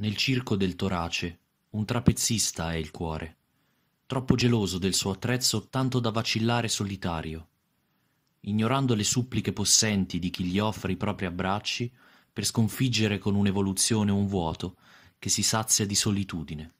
Nel circo del torace, un trapezista è il cuore, troppo geloso del suo attrezzo tanto da vacillare solitario. Ignorando le suppliche possenti di chi gli offre i propri abbracci, per sconfiggere con un'evoluzione un vuoto che si sazia di solitudine.